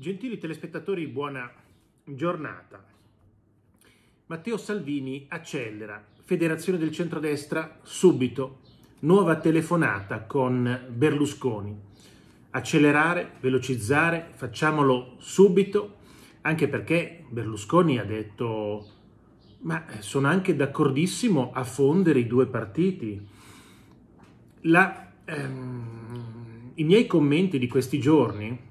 Gentili telespettatori, buona giornata. Matteo Salvini accelera. Federazione del centrodestra, subito. Nuova telefonata con Berlusconi. Accelerare, velocizzare, facciamolo subito, anche perché Berlusconi ha detto ma sono anche d'accordissimo a fondere i due partiti. La, ehm, I miei commenti di questi giorni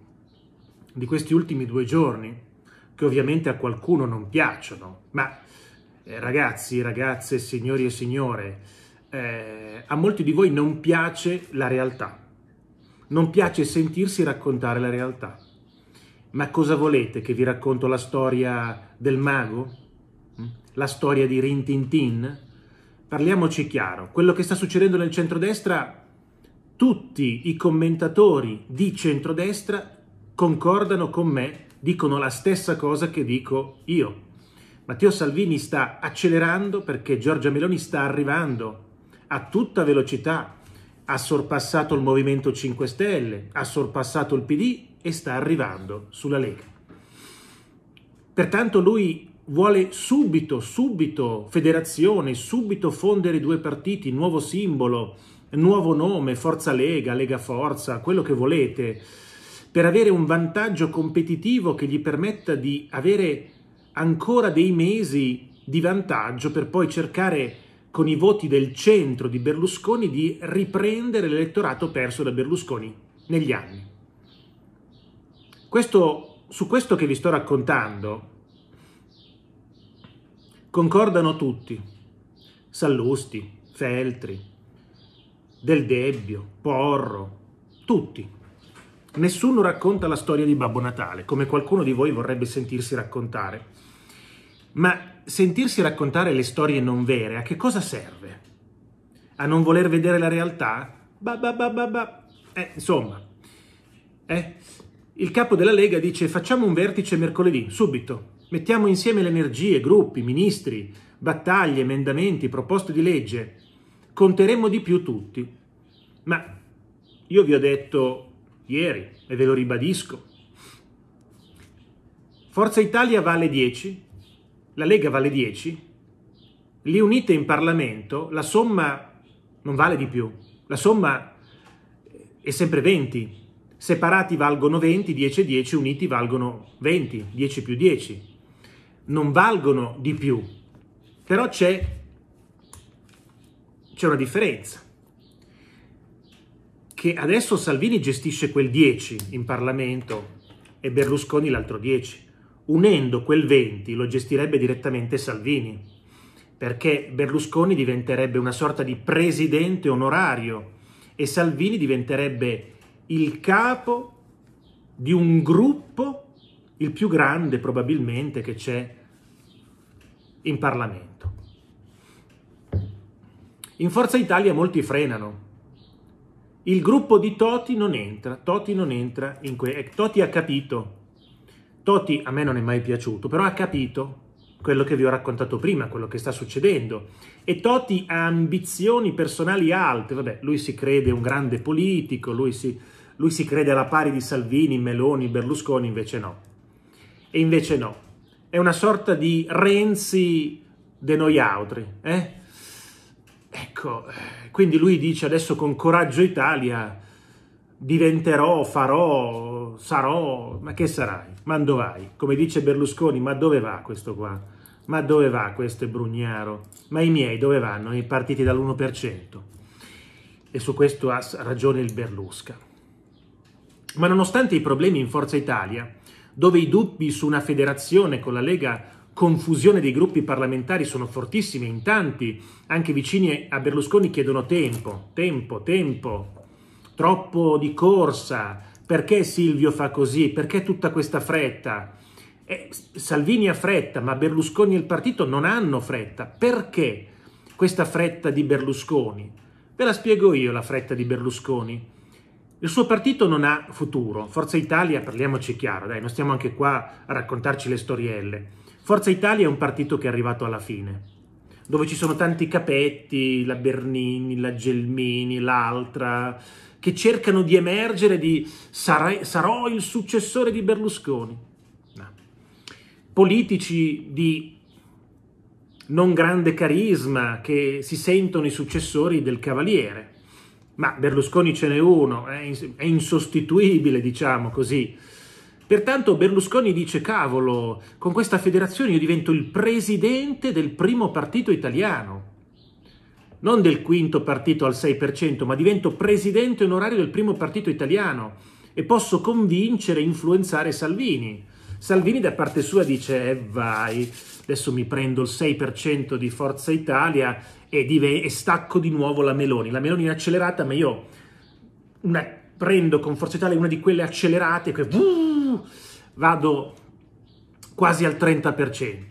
di questi ultimi due giorni, che ovviamente a qualcuno non piacciono, ma eh, ragazzi, ragazze, signori e signore, eh, a molti di voi non piace la realtà, non piace sentirsi raccontare la realtà. Ma cosa volete che vi racconto la storia del mago? Mm? La storia di Rin Rintintin? Parliamoci chiaro, quello che sta succedendo nel centrodestra, tutti i commentatori di centrodestra concordano con me, dicono la stessa cosa che dico io. Matteo Salvini sta accelerando perché Giorgia Meloni sta arrivando a tutta velocità, ha sorpassato il Movimento 5 Stelle, ha sorpassato il PD e sta arrivando sulla Lega. Pertanto lui vuole subito, subito federazione, subito fondere i due partiti, nuovo simbolo, nuovo nome, Forza Lega, Lega Forza, quello che volete per avere un vantaggio competitivo che gli permetta di avere ancora dei mesi di vantaggio per poi cercare con i voti del centro di Berlusconi di riprendere l'elettorato perso da Berlusconi negli anni. Questo, su questo che vi sto raccontando concordano tutti, Sallusti, Feltri, Del Debbio, Porro, tutti. Nessuno racconta la storia di Babbo Natale, come qualcuno di voi vorrebbe sentirsi raccontare. Ma sentirsi raccontare le storie non vere a che cosa serve? A non voler vedere la realtà? Ba ba ba ba ba. Eh, insomma. Eh? Il capo della Lega dice facciamo un vertice mercoledì, subito. Mettiamo insieme le energie, gruppi, ministri, battaglie, emendamenti, proposte di legge. Conteremo di più tutti. Ma io vi ho detto ieri e ve lo ribadisco. Forza Italia vale 10, la Lega vale 10, li unite in Parlamento, la somma non vale di più, la somma è sempre 20, separati valgono 20, 10 e 10, uniti valgono 20, 10 più 10, non valgono di più, però c'è, c'è una differenza che adesso Salvini gestisce quel 10 in Parlamento e Berlusconi l'altro 10. Unendo quel 20 lo gestirebbe direttamente Salvini, perché Berlusconi diventerebbe una sorta di presidente onorario e Salvini diventerebbe il capo di un gruppo, il più grande probabilmente che c'è in Parlamento. In Forza Italia molti frenano il gruppo di Toti non entra, Toti non entra in que... Eh, Toti ha capito, Toti a me non è mai piaciuto, però ha capito quello che vi ho raccontato prima, quello che sta succedendo. E Toti ha ambizioni personali alte, vabbè, lui si crede un grande politico, lui si, lui si crede alla pari di Salvini, Meloni, Berlusconi, invece no. E invece no. È una sorta di Renzi de noi altri, eh? Ecco, eh, quindi lui dice adesso con coraggio Italia diventerò, farò, sarò, ma che sarai? Ma dove vai? Come dice Berlusconi, ma dove va questo qua? Ma dove va questo Brugnaro? Ma i miei dove vanno? I partiti dall'1%. E su questo ha ragione il Berlusca. Ma nonostante i problemi in Forza Italia, dove i dubbi su una federazione con la Lega confusione dei gruppi parlamentari sono fortissime in tanti, anche vicini a Berlusconi chiedono tempo, tempo, tempo, troppo di corsa, perché Silvio fa così, perché tutta questa fretta? Eh, Salvini ha fretta, ma Berlusconi e il partito non hanno fretta. Perché questa fretta di Berlusconi? Ve la spiego io la fretta di Berlusconi. Il suo partito non ha futuro. Forza Italia, parliamoci chiaro, dai, non stiamo anche qua a raccontarci le storielle. Forza Italia è un partito che è arrivato alla fine, dove ci sono tanti capetti, la Bernini, la Gelmini, l'altra, che cercano di emergere di sarò, sarò il successore di Berlusconi. No. Politici di non grande carisma che si sentono i successori del cavaliere. Ma Berlusconi ce n'è uno, è insostituibile, diciamo così. Pertanto Berlusconi dice cavolo, con questa federazione io divento il presidente del primo partito italiano, non del quinto partito al 6%, ma divento presidente onorario del primo partito italiano e posso convincere e influenzare Salvini. Salvini da parte sua dice, eh vai, adesso mi prendo il 6% di Forza Italia e, e, stacco di nuovo la Meloni. La Meloni in accelerata, ma io una prendo con Forza Italia una di quelle accelerate che vado quasi al 30%.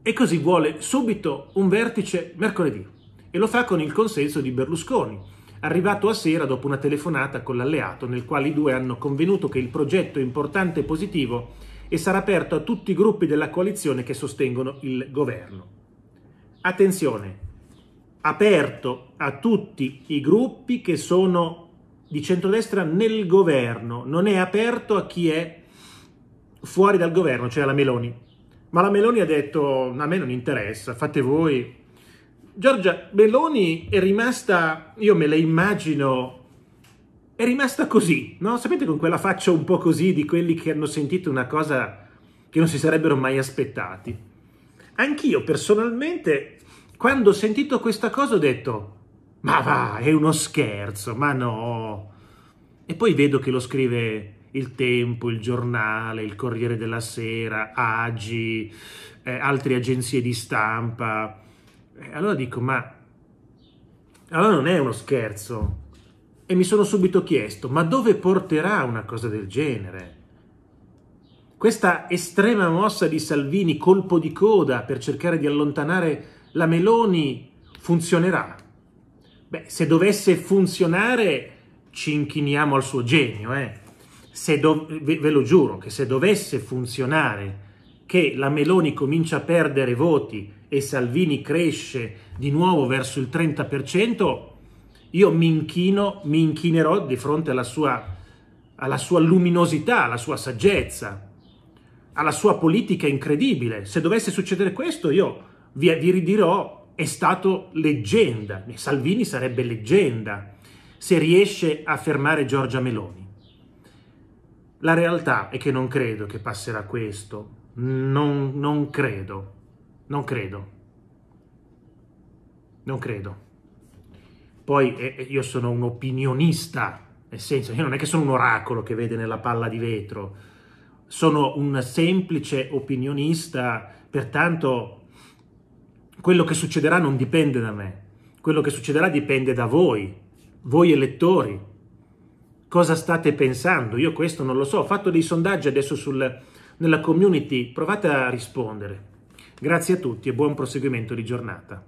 E così vuole subito un vertice mercoledì e lo fa con il consenso di Berlusconi, arrivato a sera dopo una telefonata con l'alleato nel quale i due hanno convenuto che il progetto è importante e positivo e sarà aperto a tutti i gruppi della coalizione che sostengono il governo. Attenzione, aperto a tutti i gruppi che sono di centrodestra nel governo, non è aperto a chi è fuori dal governo, cioè alla Meloni. Ma la Meloni ha detto a me non interessa, fate voi. Giorgia Meloni è rimasta, io me la immagino, è rimasta così, no? Sapete con quella faccia un po' così di quelli che hanno sentito una cosa che non si sarebbero mai aspettati. Anch'io personalmente quando ho sentito questa cosa ho detto, ma va, è uno scherzo, ma no. E poi vedo che lo scrive il Tempo, il Giornale, il Corriere della Sera, Agi, eh, altre agenzie di stampa. Eh, allora dico, ma allora non è uno scherzo. E mi sono subito chiesto, ma dove porterà una cosa del genere? Questa estrema mossa di Salvini, colpo di coda per cercare di allontanare la Meloni funzionerà? Beh, se dovesse funzionare ci inchiniamo al suo genio, eh. do, ve, ve lo giuro che se dovesse funzionare che la Meloni comincia a perdere voti e Salvini cresce di nuovo verso il 30%, io mi inchino, mi inchinerò di fronte alla sua, alla sua luminosità, alla sua saggezza, alla sua politica incredibile. Se dovesse succedere questo, io vi, vi ridirò, è stato leggenda, Salvini sarebbe leggenda se riesce a fermare Giorgia Meloni. La realtà è che non credo che passerà questo, non, non credo, non credo, non credo. Poi eh, eh io sono un opinionista, nel senso, io non è che sono un oracolo che vede nella palla di vetro, sono un semplice opinionista, pertanto quello che succederà non dipende da me, quello che succederà dipende da voi, voi elettori. Cosa state pensando? Io questo non lo so. Ho fatto dei sondaggi adesso sul, nella community, provate a rispondere. Grazie a tutti e buon proseguimento di giornata.